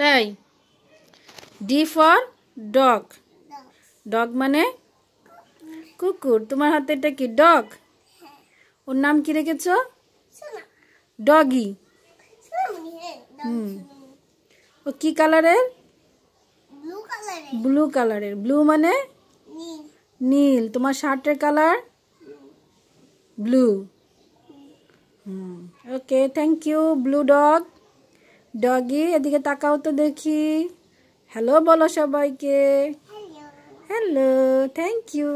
তাই D for dog dog মানে কুকুর তোমার হাতে এটা কি ডগ ওর নাম কি রেখেছ ডগি হ্যাঁ, হুম ও কি কালারের ব্লু কালারের ব্লু মানে নীল তোমার শার্টের colour blue okay thank you blue dog doggy এদিকে তাকাও তো দেখি হ্যালো বলো সবাইকে হ্যালো থ্যাংক ইউ